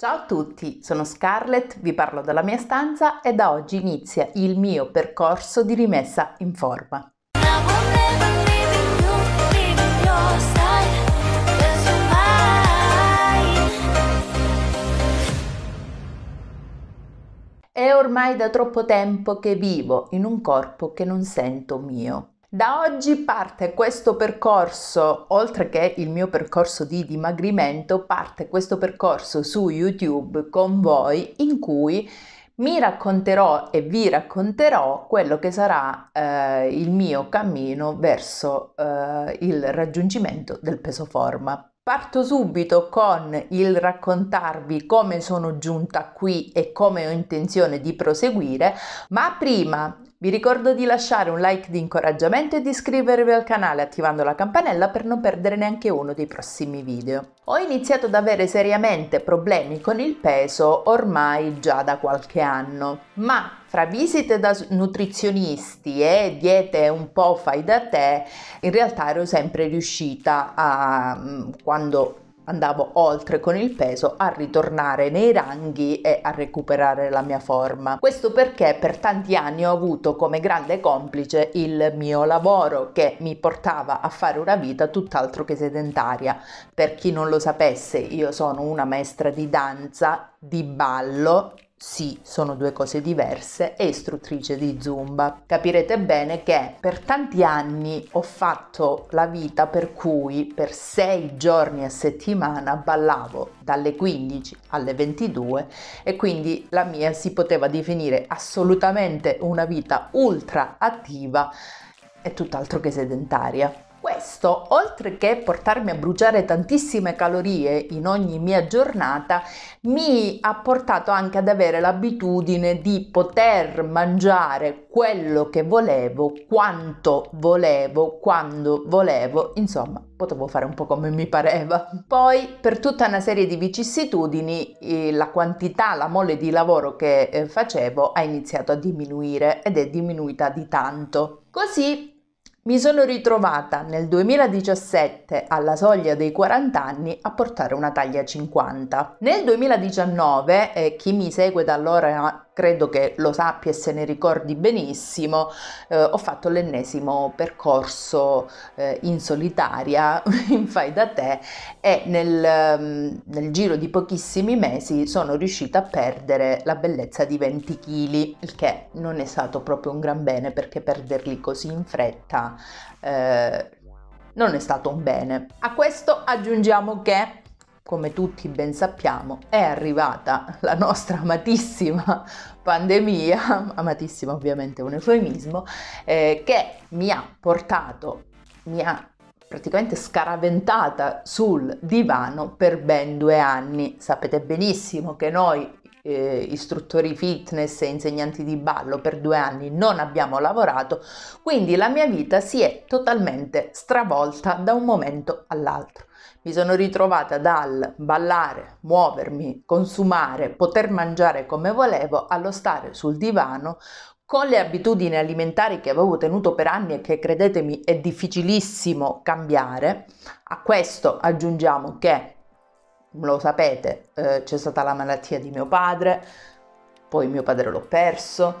Ciao a tutti, sono Scarlett, vi parlo dalla mia stanza e da oggi inizia il mio percorso di rimessa in forma. È ormai da troppo tempo che vivo in un corpo che non sento mio. Da oggi parte questo percorso, oltre che il mio percorso di dimagrimento, parte questo percorso su YouTube con voi in cui mi racconterò e vi racconterò quello che sarà eh, il mio cammino verso eh, il raggiungimento del peso forma. Parto subito con il raccontarvi come sono giunta qui e come ho intenzione di proseguire, ma prima vi ricordo di lasciare un like di incoraggiamento e di iscrivervi al canale attivando la campanella per non perdere neanche uno dei prossimi video. Ho iniziato ad avere seriamente problemi con il peso ormai già da qualche anno, ma fra visite da nutrizionisti e diete un po' fai da te, in realtà ero sempre riuscita a, mm, quando andavo oltre con il peso a ritornare nei ranghi e a recuperare la mia forma. Questo perché per tanti anni ho avuto come grande complice il mio lavoro che mi portava a fare una vita tutt'altro che sedentaria. Per chi non lo sapesse, io sono una maestra di danza, di ballo sì, sono due cose diverse, e istruttrice di Zumba. Capirete bene che per tanti anni ho fatto la vita per cui per sei giorni a settimana ballavo dalle 15 alle 22 e quindi la mia si poteva definire assolutamente una vita ultra attiva e tutt'altro che sedentaria. Questo, oltre che portarmi a bruciare tantissime calorie in ogni mia giornata, mi ha portato anche ad avere l'abitudine di poter mangiare quello che volevo, quanto volevo, quando volevo, insomma, potevo fare un po' come mi pareva. Poi, per tutta una serie di vicissitudini, la quantità, la mole di lavoro che eh, facevo ha iniziato a diminuire ed è diminuita di tanto. Così mi sono ritrovata nel 2017 alla soglia dei 40 anni a portare una taglia 50. Nel 2019, eh, chi mi segue da allora credo che lo sappia e se ne ricordi benissimo, eh, ho fatto l'ennesimo percorso eh, in solitaria in Fai da te e nel, mm, nel, giro di pochissimi mesi sono riuscita a perdere la bellezza di 20 kg, il che non è stato proprio un gran bene perché perderli così in fretta eh, non è stato un bene. A questo aggiungiamo che come tutti ben sappiamo, è arrivata la nostra amatissima pandemia, amatissima ovviamente è un eufemismo, eh, che mi ha portato, mi ha praticamente scaraventata sul divano per ben due anni. Sapete benissimo che noi eh, istruttori fitness e insegnanti di ballo per due anni non abbiamo lavorato, quindi la mia vita si è totalmente stravolta da un momento all'altro mi sono ritrovata dal ballare, muovermi, consumare, poter mangiare come volevo allo stare sul divano con le abitudini alimentari che avevo tenuto per anni e che credetemi è difficilissimo cambiare. A questo aggiungiamo che, lo sapete, eh, c'è stata la malattia di mio padre, poi mio padre l'ho perso,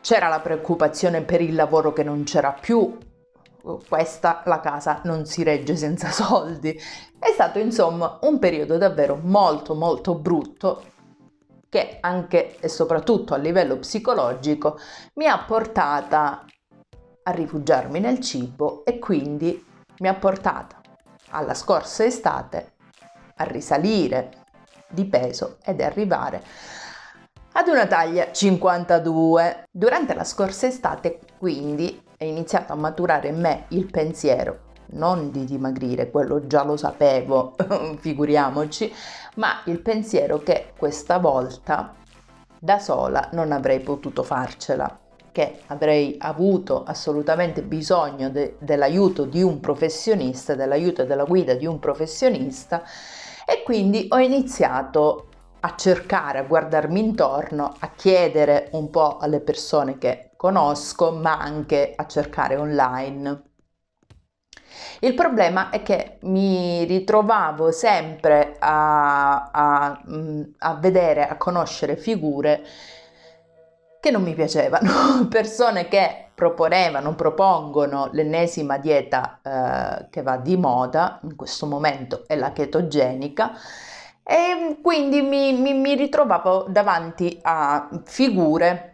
c'era la preoccupazione per il lavoro che non c'era più, questa la casa non si regge senza soldi. È stato insomma un periodo davvero molto molto brutto che anche e soprattutto a livello psicologico mi ha portata a rifugiarmi nel cibo e quindi mi ha portata alla scorsa estate a risalire di peso ed arrivare ad una taglia 52. Durante la scorsa estate quindi è iniziato a maturare in me il pensiero non di dimagrire, quello già lo sapevo, figuriamoci, ma il pensiero che questa volta da sola non avrei potuto farcela, che avrei avuto assolutamente bisogno de- dell'aiuto di un professionista, dell'aiuto e della guida di un professionista e quindi ho iniziato a cercare, a guardarmi intorno, a chiedere un po' alle persone che conosco, ma anche a cercare online. Il problema è che mi ritrovavo sempre a, a, mm, a vedere, a conoscere figure che non mi piacevano, persone che proponevano, propongono l'ennesima dieta eh, che va di moda, in questo momento è la chetogenica, e quindi mi, mi, mi ritrovavo davanti a figure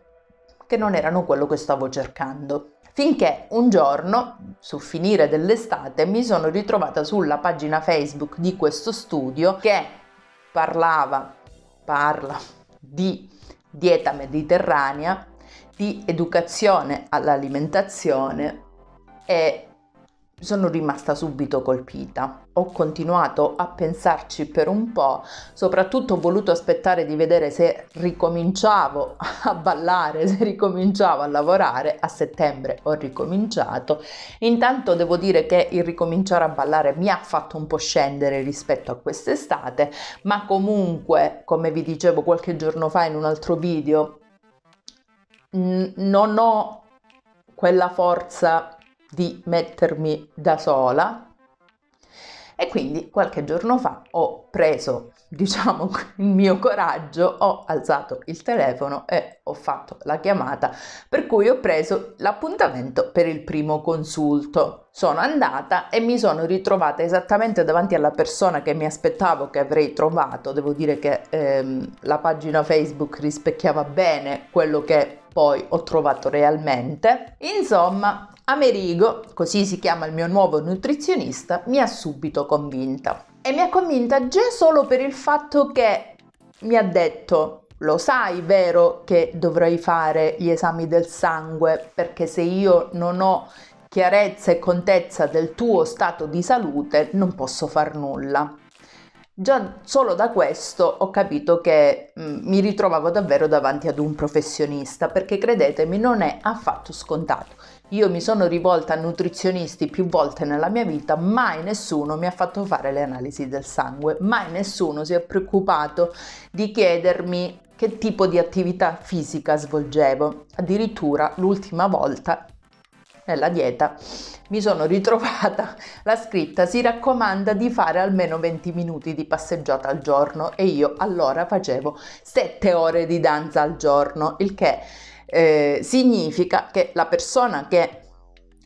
che non erano quello che stavo cercando. Finché un giorno, sul finire dell'estate, mi sono ritrovata sulla pagina Facebook di questo studio che parlava, parla di dieta mediterranea, di educazione all'alimentazione e sono rimasta subito colpita. Ho continuato a pensarci per un po', soprattutto ho voluto aspettare di vedere se ricominciavo a ballare, se ricominciavo a lavorare. A settembre ho ricominciato. Intanto devo dire che il ricominciare a ballare mi ha fatto un po' scendere rispetto a quest'estate, ma comunque, come vi dicevo qualche giorno fa in un altro video, non ho quella forza di mettermi da sola e quindi qualche giorno fa ho preso, diciamo, il mio coraggio, ho alzato il telefono e ho fatto la chiamata, per cui ho preso l'appuntamento per il primo consulto. Sono andata e mi sono ritrovata esattamente davanti alla persona che mi aspettavo che avrei trovato. Devo dire che ehm, la pagina Facebook rispecchiava bene quello che poi ho trovato realmente. Insomma, Amerigo, così si chiama il mio nuovo nutrizionista, mi ha subito convinta. E mi ha convinta già solo per il fatto che mi ha detto lo sai, vero, che dovrei fare gli esami del sangue perché se io non ho chiarezza e contezza del tuo stato di salute non posso far nulla. Già solo da questo ho capito che mh, mm, mi ritrovavo davvero davanti ad un professionista, perché credetemi non è affatto scontato. Io mi sono rivolta a nutrizionisti più volte nella mia vita, mai nessuno mi ha fatto fare le analisi del sangue, mai nessuno si è preoccupato di chiedermi che tipo di attività fisica svolgevo. Addirittura l'ultima volta nella dieta mi sono ritrovata la scritta si raccomanda di fare almeno 20 minuti di passeggiata al giorno e io allora facevo 7 ore di danza al giorno, il che eh, significa che la persona che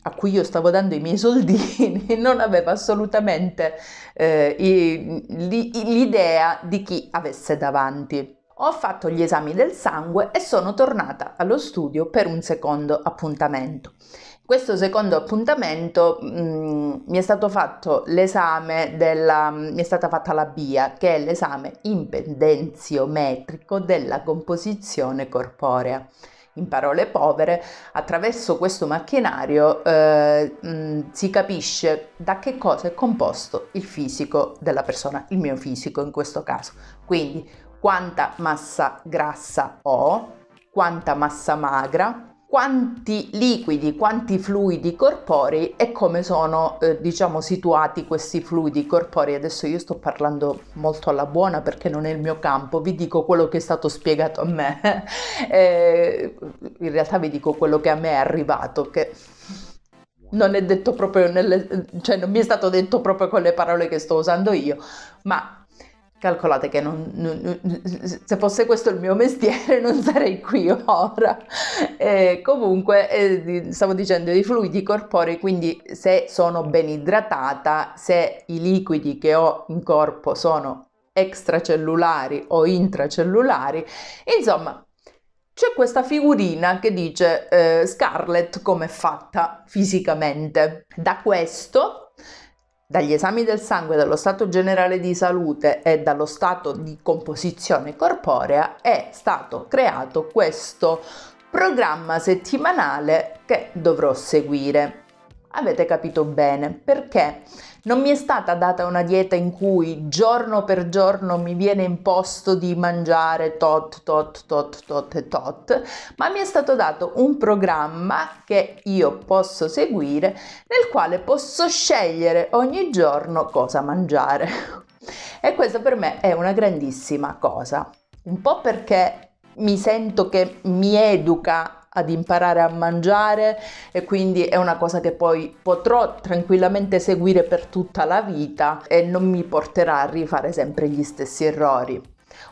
a cui io stavo dando i miei soldini, non aveva assolutamente eh, i, li, l'idea di chi avesse davanti. Ho fatto gli esami del sangue e sono tornata allo studio per un secondo appuntamento. Questo secondo appuntamento mh, mm, mi è stato fatto l'esame della, mm, mi è stata fatta la BIA, che è l'esame impedenziometrico della composizione corporea. In parole povere, attraverso questo macchinario eh, mh, mm, si capisce da che cosa è composto il fisico della persona, il mio fisico in questo caso. Quindi quanta massa grassa ho, quanta massa magra, quanti liquidi, quanti fluidi corporei e come sono eh, diciamo situati questi fluidi corporei. Adesso io sto parlando molto alla buona perché non è il mio campo, vi dico quello che è stato spiegato a me, eh, in realtà vi dico quello che a me è arrivato, che non è detto proprio nelle, cioè non mi è stato detto proprio con le parole che sto usando io, ma Calcolate che non, non, se fosse questo il mio mestiere non sarei qui ora. E eh, comunque, eh, stavo dicendo, i fluidi corporei, quindi se sono ben idratata, se i liquidi che ho in corpo sono extracellulari o intracellulari, insomma, c'è questa figurina che dice eh, Scarlett come è fatta fisicamente. Da questo dagli esami del sangue, dallo stato generale di salute e dallo stato di composizione corporea è stato creato questo programma settimanale che dovrò seguire. Avete capito bene perché non mi è stata data una dieta in cui giorno per giorno mi viene imposto di mangiare tot, tot, tot, tot e tot, ma mi è stato dato un programma che io posso seguire nel quale posso scegliere ogni giorno cosa mangiare. E questo per me è una grandissima cosa, un po' perché mi sento che mi educa ad imparare a mangiare e quindi è una cosa che poi potrò tranquillamente seguire per tutta la vita e non mi porterà a rifare sempre gli stessi errori.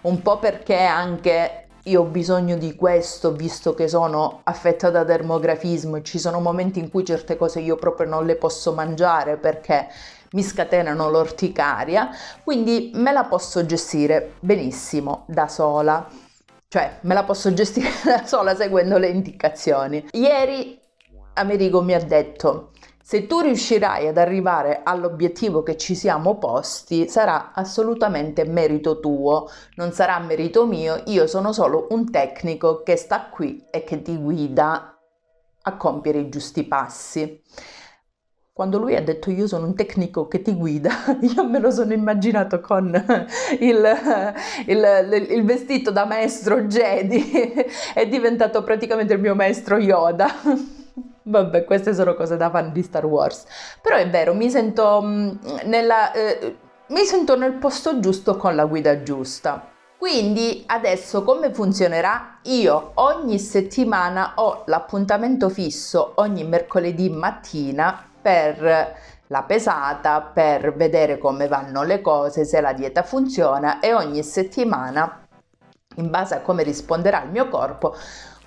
Un po' perché anche io ho bisogno di questo visto che sono affetta da dermografismo e ci sono momenti in cui certe cose io proprio non le posso mangiare perché mi scatenano l'orticaria, quindi me la posso gestire benissimo da sola. Cioè, me la posso gestire da sola seguendo le indicazioni. Ieri Amerigo mi ha detto, se tu riuscirai ad arrivare all'obiettivo che ci siamo posti, sarà assolutamente merito tuo, non sarà merito mio, io sono solo un tecnico che sta qui e che ti guida a compiere i giusti passi quando lui ha detto io sono un tecnico che ti guida, io me lo sono immaginato con il, il, il vestito da maestro Jedi, è diventato praticamente il mio maestro Yoda. Vabbè, queste sono cose da fan di Star Wars. Però è vero, mi sento, mm, nella, eh, mi sento nel posto giusto con la guida giusta. Quindi adesso come funzionerà? Io ogni settimana ho l'appuntamento fisso ogni mercoledì mattina per la pesata, per vedere come vanno le cose, se la dieta funziona e ogni settimana, in base a come risponderà il mio corpo,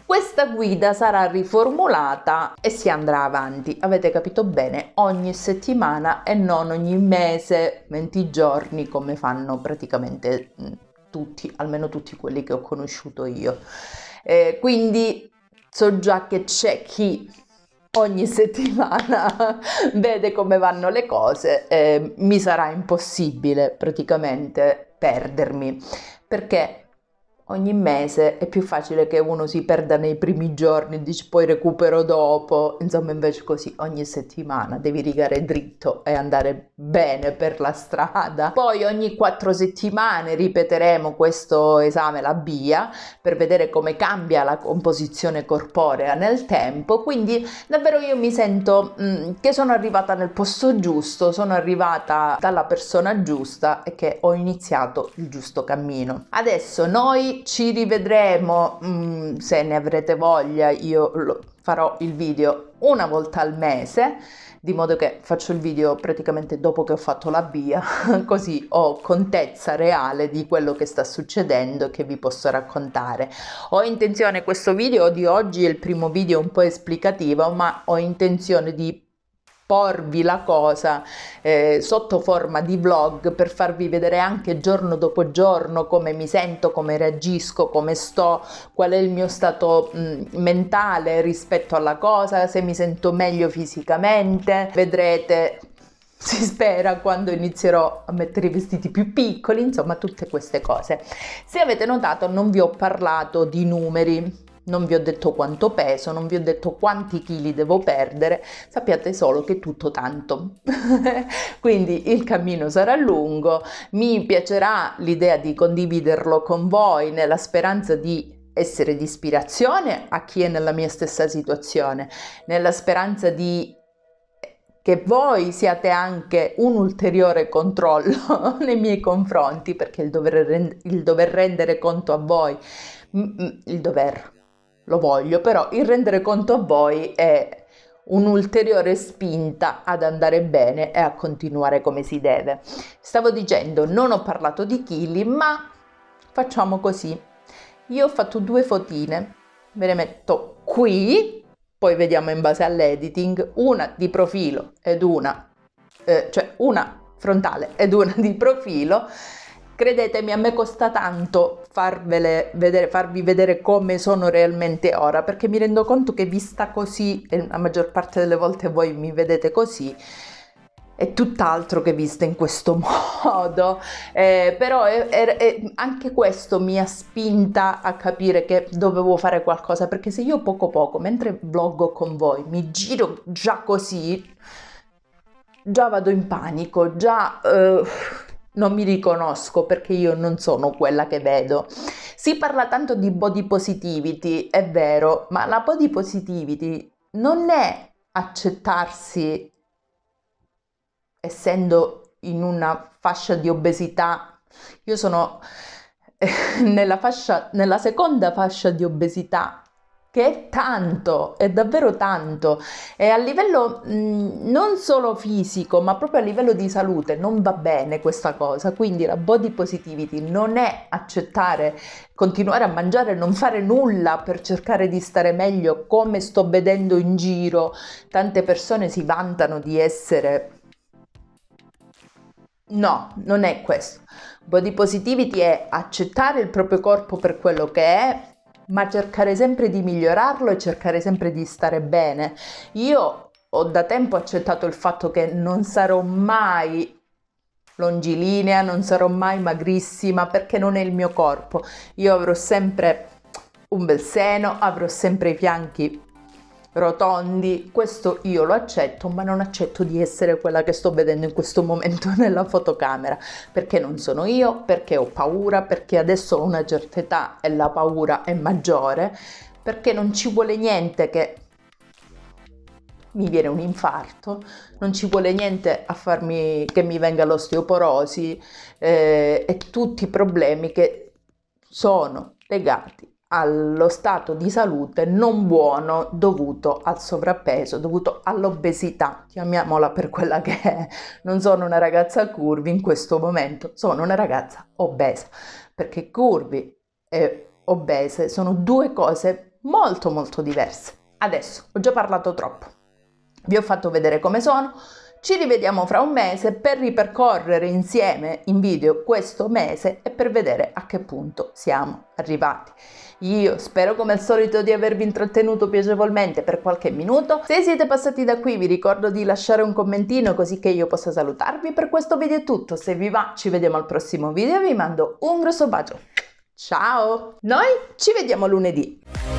questa guida sarà riformulata e si andrà avanti, avete capito bene, ogni settimana e non ogni mese, 20 giorni come fanno praticamente mm, tutti, almeno tutti quelli che ho conosciuto io. Eh, quindi so già che c'è chi ogni settimana vede come vanno le cose e mi sarà impossibile praticamente perdermi perché ogni mese è più facile che uno si perda nei primi giorni e dici poi recupero dopo, insomma invece così ogni settimana devi rigare dritto e andare bene per la strada. Poi ogni quattro settimane ripeteremo questo esame, la BIA, per vedere come cambia la composizione corporea nel tempo, quindi davvero io mi sento mh, mm, che sono arrivata nel posto giusto, sono arrivata dalla persona giusta e che ho iniziato il giusto cammino. Adesso noi ci rivedremo, mh, mm, se ne avrete voglia, io farò il video una volta al mese, di modo che faccio il video praticamente dopo che ho fatto la via, così ho contezza reale di quello che sta succedendo e che vi posso raccontare. Ho intenzione, questo video di oggi è il primo video un po' esplicativo, ma ho intenzione di porvi la cosa eh, sotto forma di vlog per farvi vedere anche giorno dopo giorno come mi sento, come reagisco, come sto, qual è il mio stato mh, mentale rispetto alla cosa, se mi sento meglio fisicamente, vedrete si spera quando inizierò a mettere i vestiti più piccoli, insomma tutte queste cose. Se avete notato non vi ho parlato di numeri non vi ho detto quanto peso, non vi ho detto quanti chili devo perdere, sappiate solo che tutto tanto. Quindi il cammino sarà lungo, mi piacerà l'idea di condividerlo con voi nella speranza di essere di ispirazione a chi è nella mia stessa situazione, nella speranza di che voi siate anche un ulteriore controllo nei miei confronti, perché il dover, rend- il dover rendere conto a voi, mm, mm, il dover, lo voglio, però il rendere conto a voi è un'ulteriore spinta ad andare bene e a continuare come si deve. Stavo dicendo, non ho parlato di chili, ma facciamo così. Io ho fatto due fotine, ve le metto qui, poi vediamo in base all'editing, una di profilo ed una, eh, cioè una frontale ed una di profilo Credetemi, a me costa tanto vedere, farvi vedere come sono realmente ora, perché mi rendo conto che vista così, e la maggior parte delle volte voi mi vedete così, è tutt'altro che vista in questo modo, eh, però è, è, è, anche questo mi ha spinta a capire che dovevo fare qualcosa, perché se io poco poco, mentre vloggo con voi, mi giro già così, già vado in panico, già... Eh, non mi riconosco perché io non sono quella che vedo. Si parla tanto di body positivity, è vero, ma la body positivity non è accettarsi essendo in una fascia di obesità. Io sono nella, fascia, nella seconda fascia di obesità che è tanto, è davvero tanto. E a livello mh, mm, non solo fisico, ma proprio a livello di salute non va bene questa cosa. Quindi la body positivity non è accettare, continuare a mangiare, non fare nulla per cercare di stare meglio, come sto vedendo in giro. Tante persone si vantano di essere... No, non è questo. Body positivity è accettare il proprio corpo per quello che è, ma cercare sempre di migliorarlo e cercare sempre di stare bene. Io ho da tempo accettato il fatto che non sarò mai longilinea, non sarò mai magrissima perché non è il mio corpo. Io avrò sempre un bel seno, avrò sempre i fianchi rotondi, questo io lo accetto, ma non accetto di essere quella che sto vedendo in questo momento nella fotocamera, perché non sono io, perché ho paura, perché adesso ho una certa età e la paura è maggiore, perché non ci vuole niente che mi viene un infarto, non ci vuole niente a farmi che mi venga l'osteoporosi eh, e tutti i problemi che sono legati allo stato di salute non buono dovuto al sovrappeso, dovuto all'obesità, chiamiamola per quella che è. Non sono una ragazza curvi in questo momento, sono una ragazza obesa, perché curvi e obese sono due cose molto molto diverse. Adesso ho già parlato troppo. Vi ho fatto vedere come sono, ci rivediamo fra un mese per ripercorrere insieme in video questo mese e per vedere a che punto siamo arrivati. Io spero come al solito di avervi intrattenuto piacevolmente per qualche minuto. Se siete passati da qui vi ricordo di lasciare un commentino così che io possa salutarvi. Per questo video è tutto, se vi va ci vediamo al prossimo video vi mando un grosso bacio. Ciao! Noi ci vediamo lunedì!